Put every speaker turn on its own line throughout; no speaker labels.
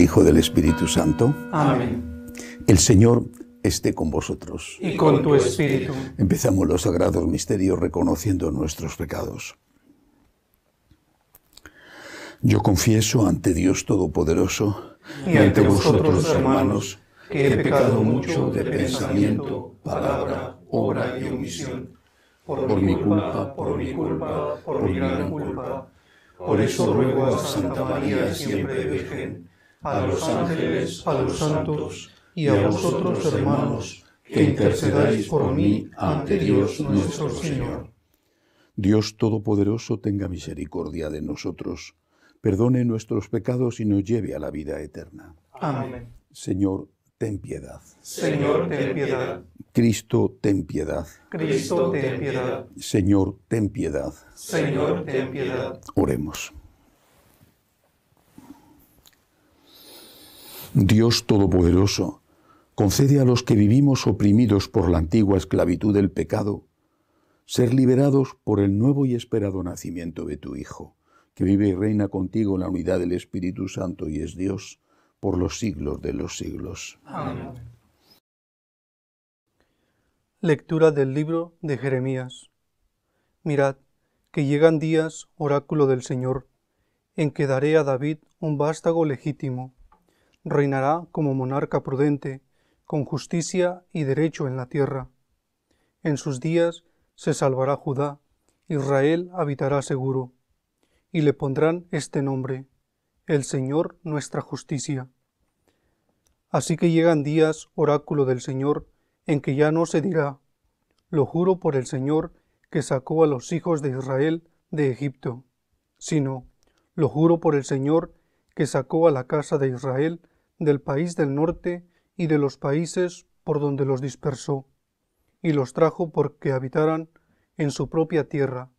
Hijo del Espíritu Santo. Amén. El Señor esté con vosotros. Y con tu espíritu. Empezamos los sagrados misterios reconociendo nuestros pecados. Yo confieso ante Dios Todopoderoso
y ante vosotros, hermanos, que he pecado mucho de pensamiento, palabra, obra y omisión, por, por mi culpa, por mi culpa, por mi gran culpa.
Por eso ruego a Santa María, siempre Virgen, a los ángeles, a los santos y a vosotros, hermanos, que intercedáis por mí ante Dios nuestro Señor. Dios Todopoderoso tenga misericordia de nosotros, perdone nuestros pecados y nos lleve a la vida eterna. Amén. Señor, ten piedad. Señor, ten piedad. Cristo, ten piedad.
Cristo, ten piedad.
Señor, ten piedad. Señor, ten piedad. Oremos. Dios Todopoderoso, concede a los que vivimos oprimidos por la antigua esclavitud del pecado, ser liberados por el nuevo y esperado nacimiento de tu Hijo, que vive y reina contigo en la unidad del Espíritu Santo y es Dios por los siglos de los siglos. Amén.
Lectura del libro de Jeremías. Mirad, que llegan días, oráculo del Señor, en que daré a David un vástago legítimo reinará como monarca prudente, con justicia y derecho en la tierra. En sus días se salvará Judá, Israel habitará seguro, y le pondrán este nombre, el Señor nuestra justicia. Así que llegan días, oráculo del Señor, en que ya no se dirá, lo juro por el Señor que sacó a los hijos de Israel de Egipto, sino, lo juro por el Señor que sacó a la casa de Israel del país del norte y de los países por donde los dispersó, y los trajo porque habitaran en su propia tierra.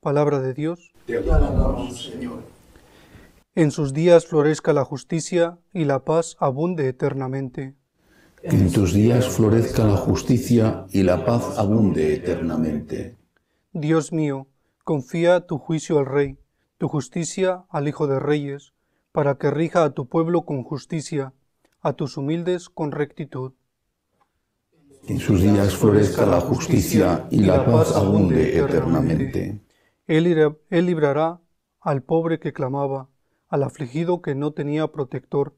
Palabra de Dios.
Te alabamos, Señor.
En sus días florezca la justicia y la paz abunde eternamente.
En tus días florezca la justicia y la paz abunde eternamente.
Dios mío, confía tu juicio al Rey, tu justicia al Hijo de Reyes para que rija a tu pueblo con justicia, a tus humildes con rectitud.
En sus días florezca la justicia y la paz abunde eternamente.
Él, librará al pobre que clamaba, al afligido que no tenía protector.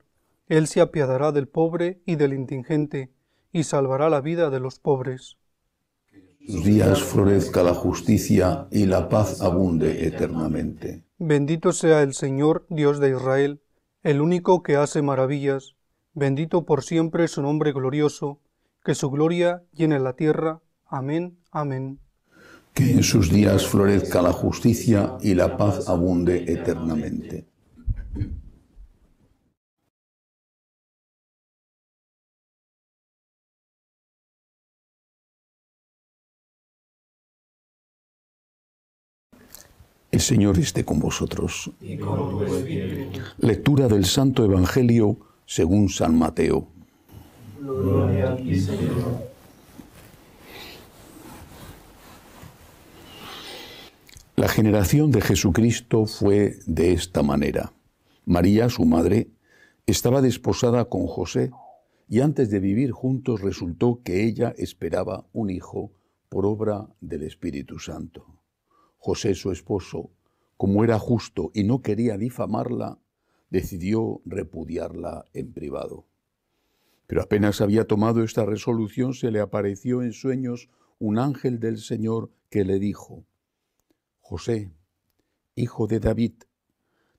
Él se apiadará del pobre y del indigente, y salvará la vida de los pobres.
En sus días florezca la justicia y la paz abunde eternamente.
Bendito sea el Señor, Dios de Israel, el único que hace maravillas. Bendito por siempre su nombre glorioso, que su gloria llene la tierra. Amén, amén.
Que en sus días florezca la justicia y la paz abunde eternamente. El Señor esté con vosotros. Lectura del Santo Evangelio según San Mateo. La generación de Jesucristo fue de esta manera. María, su madre, estaba desposada con José y antes de vivir juntos resultó que ella esperaba un hijo por obra del Espíritu Santo. José, su esposo, como era justo y no quería difamarla, decidió repudiarla en privado. Pero apenas había tomado esta resolución, se le apareció en sueños un ángel del Señor que le dijo, José, hijo de David,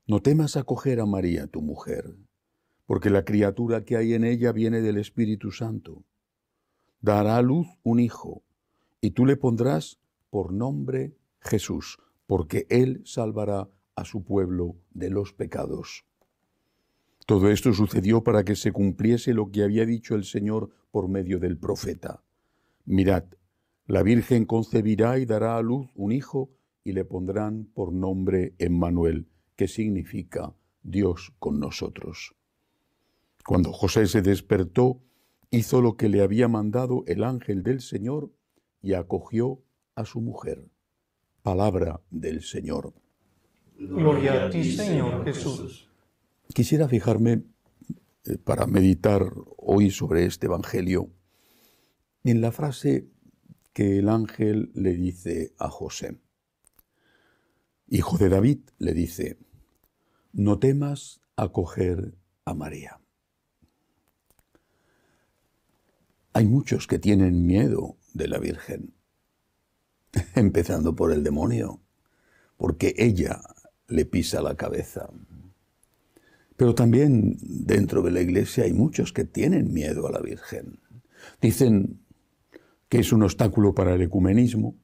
no temas acoger a María, tu mujer, porque la criatura que hay en ella viene del Espíritu Santo. Dará a luz un hijo, y tú le pondrás por nombre Jesús, porque Él salvará a su pueblo de los pecados. Todo esto sucedió para que se cumpliese lo que había dicho el Señor por medio del profeta. Mirad, la Virgen concebirá y dará a luz un hijo y le pondrán por nombre Emmanuel, que significa Dios con nosotros. Cuando José se despertó, hizo lo que le había mandado el ángel del Señor y acogió a su mujer. Palabra del Señor. Gloria a ti, Señor Jesús. Quisiera fijarme, eh, para meditar hoy sobre este Evangelio, en la frase que el ángel le dice a José. Hijo de David le dice, no temas acoger a María. Hay muchos que tienen miedo de la Virgen. empezando por el demonio, porque ella le pisa la cabeza. Pero también dentro de la iglesia hay muchos que tienen miedo a la Virgen. Dicen que es un obstáculo para el ecumenismo.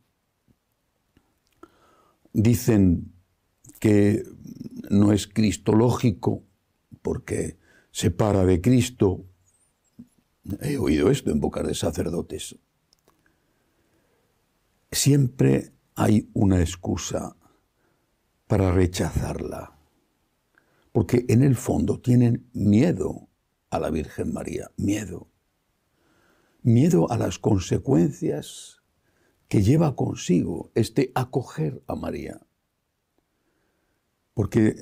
Dicen que no es cristológico porque se para de Cristo. He oído esto en boca de sacerdotes. Siempre hay una excusa para rechazarla, porque en el fondo tienen miedo a la Virgen María, miedo. Miedo a las consecuencias que lleva consigo este acoger a María. Porque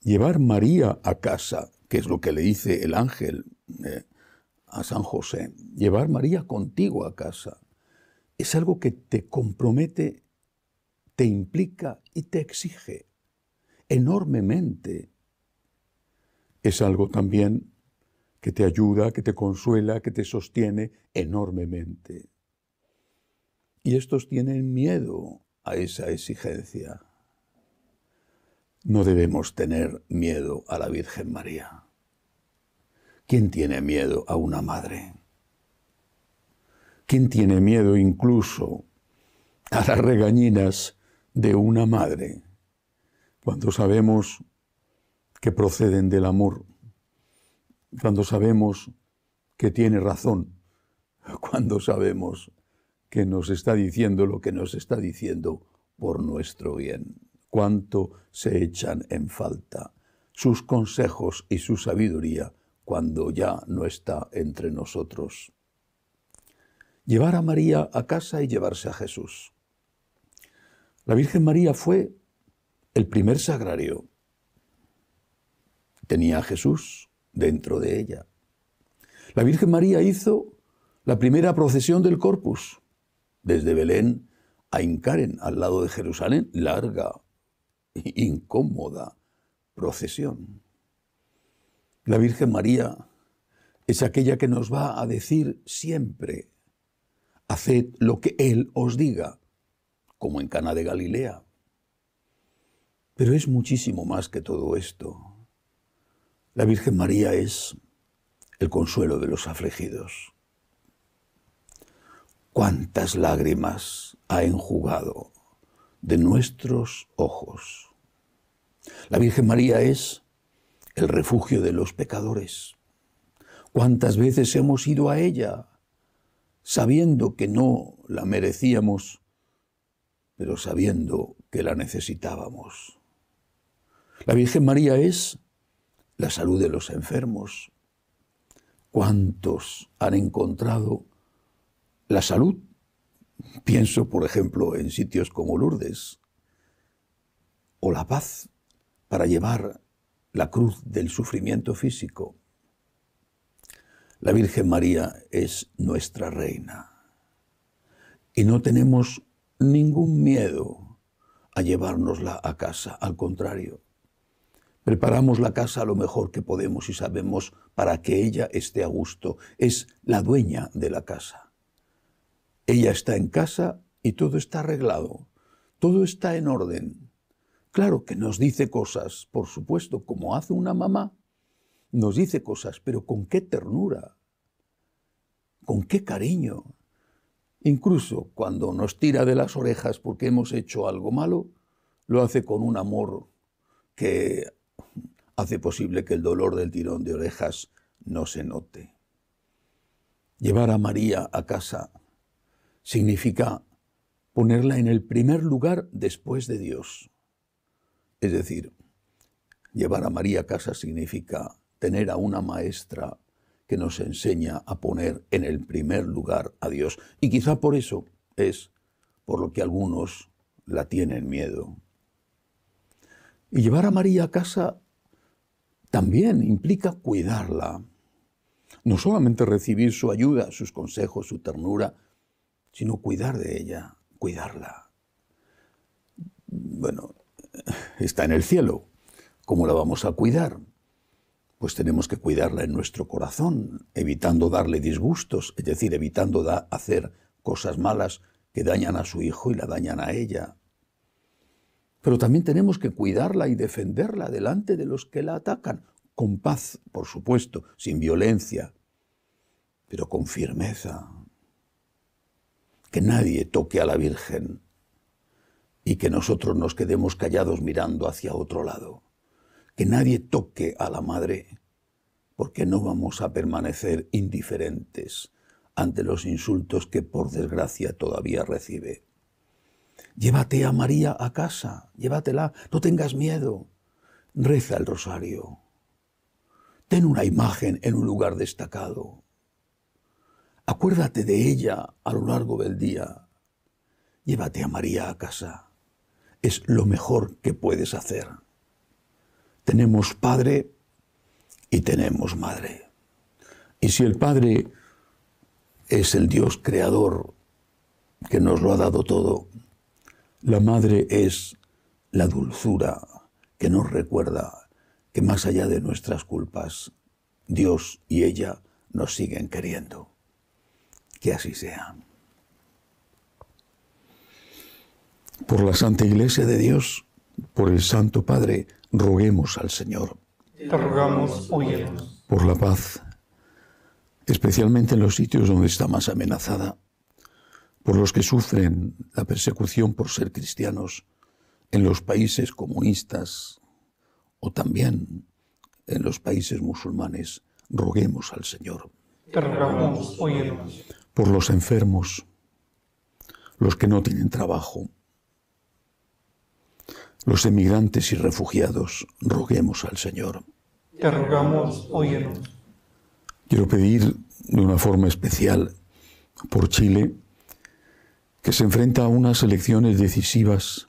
llevar María a casa, que es lo que le dice el ángel eh, a San José, llevar María contigo a casa, es algo que te compromete, te implica y te exige enormemente. Es algo también que te ayuda, que te consuela, que te sostiene enormemente. Y estos tienen miedo a esa exigencia. No debemos tener miedo a la Virgen María. ¿Quién tiene miedo a una madre? ¿Quién tiene miedo incluso a las regañinas de una madre cuando sabemos que proceden del amor? Cuando sabemos que tiene razón, cuando sabemos que nos está diciendo lo que nos está diciendo por nuestro bien. Cuánto se echan en falta sus consejos y su sabiduría cuando ya no está entre nosotros llevar a María a casa y llevarse a Jesús. La Virgen María fue el primer sagrario. Tenía a Jesús dentro de ella. La Virgen María hizo la primera procesión del Corpus, desde Belén a Incaren, al lado de Jerusalén, larga, e incómoda procesión. La Virgen María es aquella que nos va a decir siempre haced lo que Él os diga, como en Cana de Galilea. Pero es muchísimo más que todo esto. La Virgen María es el consuelo de los afligidos. Cuántas lágrimas ha enjugado de nuestros ojos. La Virgen María es el refugio de los pecadores. ¿Cuántas veces hemos ido a ella sabiendo que no la merecíamos, pero sabiendo que la necesitábamos. La Virgen María es la salud de los enfermos. ¿Cuántos han encontrado la salud? Pienso, por ejemplo, en sitios como Lourdes, o la paz para llevar la cruz del sufrimiento físico. La Virgen María es nuestra reina y no tenemos ningún miedo a llevárnosla a casa, al contrario. Preparamos la casa lo mejor que podemos y sabemos para que ella esté a gusto. Es la dueña de la casa. Ella está en casa y todo está arreglado, todo está en orden. Claro que nos dice cosas, por supuesto, como hace una mamá, nos dice cosas, pero con qué ternura, con qué cariño. Incluso cuando nos tira de las orejas porque hemos hecho algo malo, lo hace con un amor que hace posible que el dolor del tirón de orejas no se note. Llevar a María a casa significa ponerla en el primer lugar después de Dios. Es decir, llevar a María a casa significa tener a una maestra que nos enseña a poner en el primer lugar a Dios. Y quizá por eso es por lo que algunos la tienen miedo. Y llevar a María a casa también implica cuidarla. No solamente recibir su ayuda, sus consejos, su ternura, sino cuidar de ella, cuidarla. Bueno, está en el cielo. ¿Cómo la vamos a cuidar? pues tenemos que cuidarla en nuestro corazón, evitando darle disgustos, es decir, evitando da hacer cosas malas que dañan a su hijo y la dañan a ella. Pero también tenemos que cuidarla y defenderla delante de los que la atacan, con paz, por supuesto, sin violencia, pero con firmeza. Que nadie toque a la Virgen y que nosotros nos quedemos callados mirando hacia otro lado que nadie toque a la madre, porque no vamos a permanecer indiferentes ante los insultos que por desgracia todavía recibe. Llévate a María a casa, llévatela, no tengas miedo. Reza el rosario. Ten una imagen en un lugar destacado. Acuérdate de ella a lo largo del día. Llévate a María a casa. Es lo mejor que puedes hacer. Tenemos padre y tenemos madre. Y si el padre es el Dios creador que nos lo ha dado todo, la madre es la dulzura que nos recuerda que más allá de nuestras culpas, Dios y ella nos siguen queriendo. Que así sea. Por la Santa Iglesia de Dios, por el Santo Padre, Roguemos al Señor.
Te Por
la paz, especialmente en los sitios donde está más amenazada, por los que sufren la persecución por ser cristianos, en los países comunistas o también en los países musulmanes, roguemos al Señor. Te Por los enfermos, los que no tienen trabajo, los emigrantes y refugiados, roguemos al Señor.
Te rogamos, óyenos.
Quiero pedir de una forma especial por Chile, que se enfrenta a unas elecciones decisivas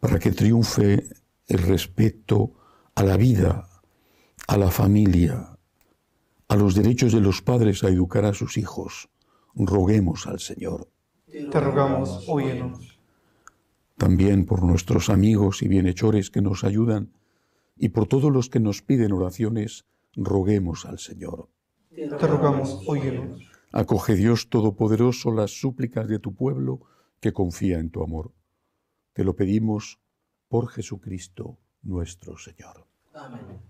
para que triunfe el respeto a la vida, a la familia, a los derechos de los padres a educar a sus hijos. Roguemos al Señor.
Te rogamos, óyenos
también por nuestros amigos y bienhechores que nos ayudan y por todos los que nos piden oraciones, roguemos al Señor.
Te rogamos, óyenos.
Acoge Dios Todopoderoso las súplicas de tu pueblo que confía en tu amor. Te lo pedimos por Jesucristo nuestro Señor. Amén.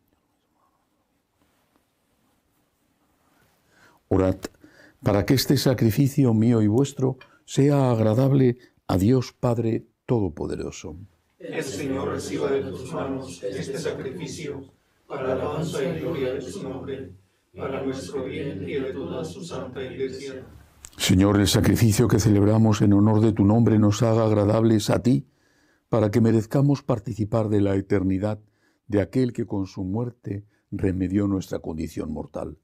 Orad para que este sacrificio mío y vuestro sea agradable a Dios Padre Todopoderoso.
El Señor reciba de tus manos este sacrificio para la alabanza y gloria de su nombre, para nuestro bien y de toda su santa iglesia.
Señor, el sacrificio que celebramos en honor de tu nombre nos haga agradables a ti, para que merezcamos participar de la eternidad de aquel que con su muerte remedió nuestra condición mortal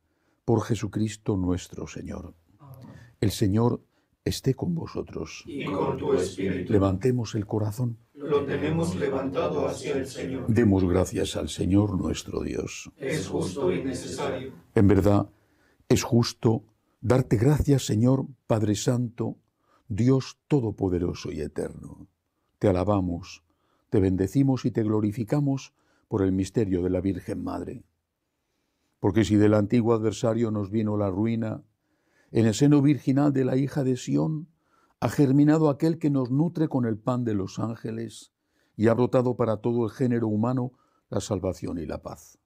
por Jesucristo nuestro Señor. El Señor esté con vosotros. Y con tu espíritu. Levantemos el corazón.
Lo tenemos levantado hacia el Señor.
Demos gracias al Señor nuestro Dios. Es justo y necesario. En verdad, es justo darte gracias, Señor Padre Santo, Dios Todopoderoso y Eterno. Te alabamos, te bendecimos y te glorificamos por el misterio de la Virgen Madre porque si del antiguo adversario nos vino la ruina, en el seno virginal de la hija de Sión ha germinado aquel que nos nutre con el pan de los ángeles y ha brotado para todo el género humano la salvación y la paz.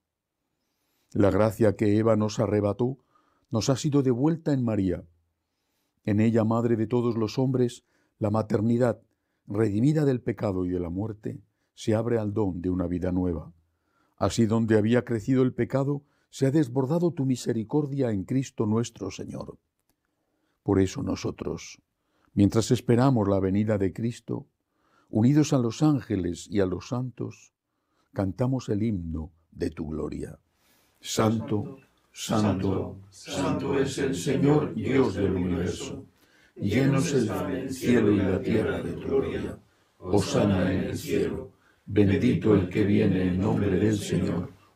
La gracia que Eva nos arrebató nos ha sido devuelta en María. En ella, madre de todos los hombres, la maternidad, redimida del pecado y de la muerte, se abre al don de una vida nueva. Así donde había crecido el pecado, se ha desbordado tu misericordia en Cristo nuestro Señor. Por eso nosotros, mientras esperamos la venida de Cristo, unidos a los ángeles y a los santos, cantamos el himno de tu gloria. Santo, santo, santo es el Señor Dios del universo. Llenos el cielo y la tierra de tu gloria. Osana en el cielo. Bendito el que viene en nombre del Señor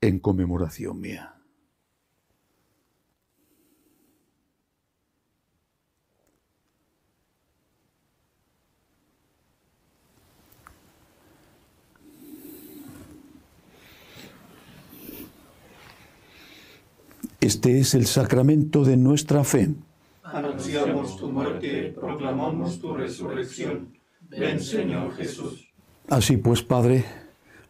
en conmemoración mía. Este es el sacramento de nuestra fe.
Anunciamos tu muerte, proclamamos tu resurrección. Ven, Señor Jesús.
Así pues, Padre,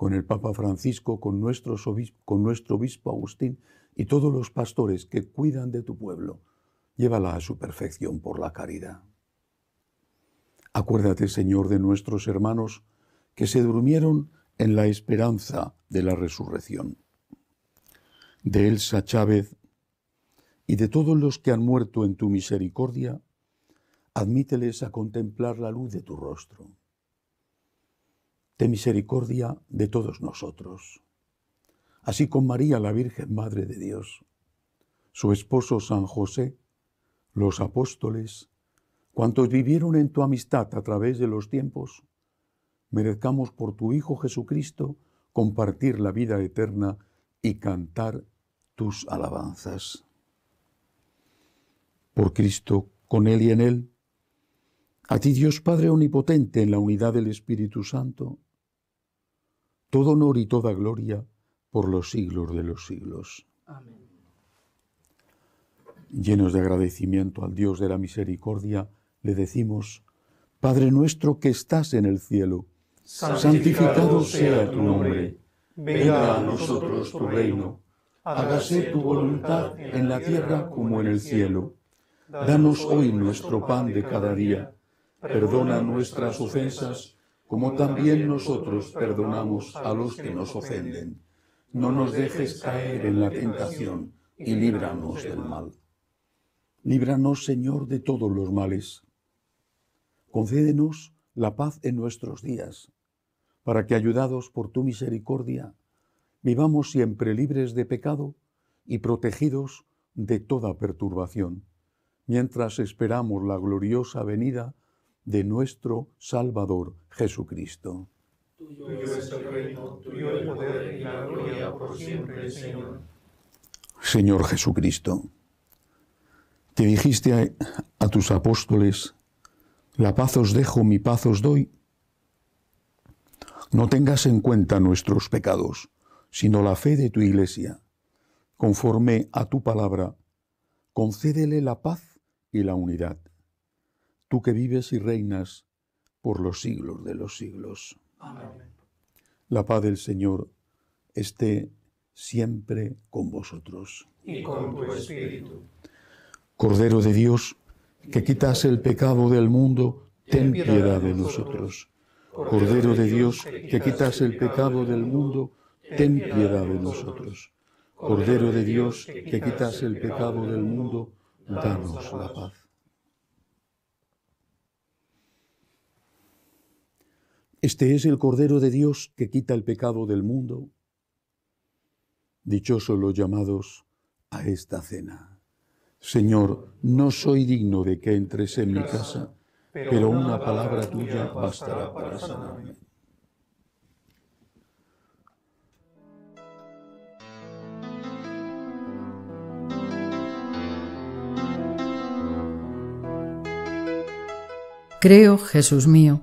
con el Papa Francisco, con, con nuestro obispo Agustín y todos los pastores que cuidan de tu pueblo. Llévala a su perfección por la caridad. Acuérdate, Señor, de nuestros hermanos que se durmieron en la esperanza de la resurrección, de Elsa Chávez y de todos los que han muerto en tu misericordia, admíteles a contemplar la luz de tu rostro misericordia de todos nosotros. Así con María, la Virgen Madre de Dios, su esposo San José, los apóstoles, cuantos vivieron en tu amistad a través de los tiempos, merezcamos por tu Hijo Jesucristo compartir la vida eterna y cantar tus alabanzas. Por Cristo, con Él y en Él, a ti Dios Padre Omnipotente en la unidad del Espíritu Santo, todo honor y toda gloria por los siglos de los siglos. Amén. Llenos de agradecimiento al Dios de la misericordia, le decimos, Padre nuestro que estás en el cielo, santificado, sea tu nombre, venga a nosotros tu reino, hágase tu voluntad en la tierra como en el cielo. Danos hoy nuestro pan de cada día,
perdona
nuestras ofensas, como también nosotros perdonamos a los que nos ofenden. No nos dejes caer en la tentación y líbranos del mal. Líbranos, Señor, de todos los males. Concédenos la paz en nuestros días, para que, ayudados por tu misericordia, vivamos siempre libres de pecado y protegidos de toda perturbación, mientras esperamos la gloriosa venida de nuestro Salvador Jesucristo.
Tuyo es el reino, tuyo el poder y la gloria por siempre, Señor.
Señor Jesucristo, te dijiste a tus apóstoles, la paz os dejo, mi paz os doy. No tengas en cuenta nuestros pecados, sino la fe de tu iglesia. Conforme a tu palabra, concédele la paz y la unidad tú que vives y reinas por los siglos de los siglos. Amén. La paz del Señor esté siempre con vosotros. Y con tu espíritu. Cordero de Dios, que quitas el pecado del mundo, ten piedad de nosotros. Cordero de Dios, que quitas el pecado del mundo, ten piedad de nosotros. Cordero de Dios, que quitas el pecado del mundo, danos la paz. Este es el Cordero de Dios que quita el pecado del mundo. Dichosos los llamados a esta cena. Señor, no soy digno de que entres en mi casa, pero una palabra tuya bastará para sanarme.
Creo, Jesús mío,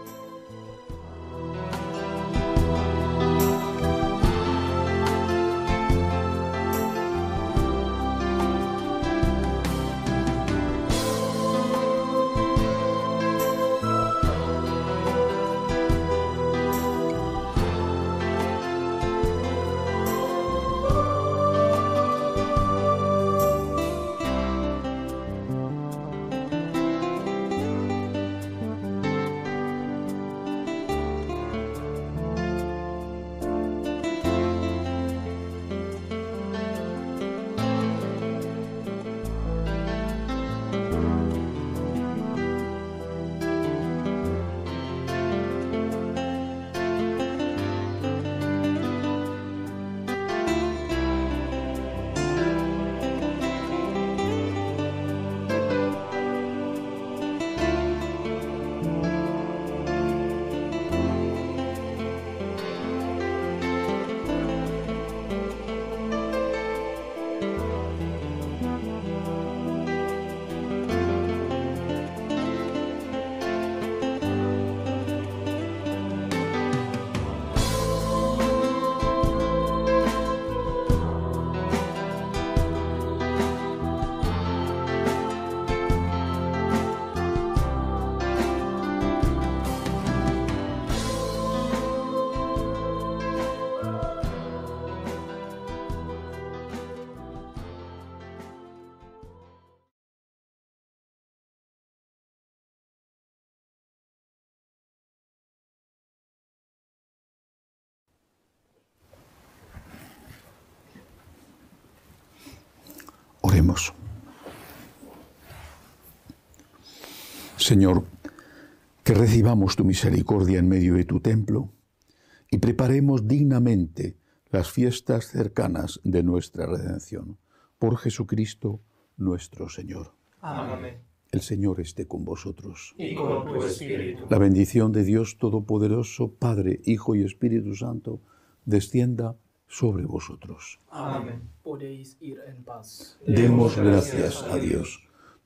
Señor, que recibamos tu misericordia en medio de tu templo y preparemos dignamente las fiestas cercanas de nuestra redención. Por Jesucristo nuestro Señor. Amén. El Señor esté con vosotros. Y con tu espíritu. La bendición de Dios Todopoderoso, Padre, Hijo y Espíritu Santo, descienda sobre vosotros. Amén. Podéis ir en paz. Demos gracias a Dios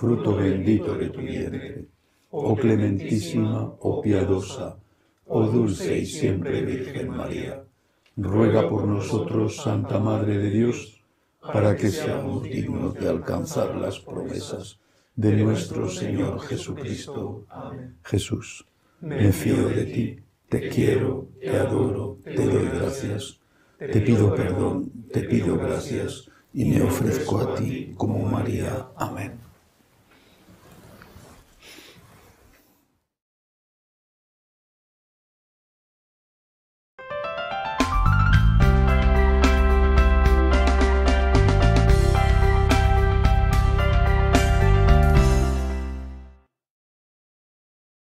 fruto bendito de tu vientre. Oh clementísima, oh piadosa, oh dulce y siempre Virgen María, ruega por nosotros, Santa Madre de Dios, para que seamos dignos de alcanzar las promesas de nuestro Señor Jesucristo. Jesús, me fío de ti, te quiero, te adoro, te doy gracias, te pido perdón, te pido gracias y me ofrezco a ti como María. Amén.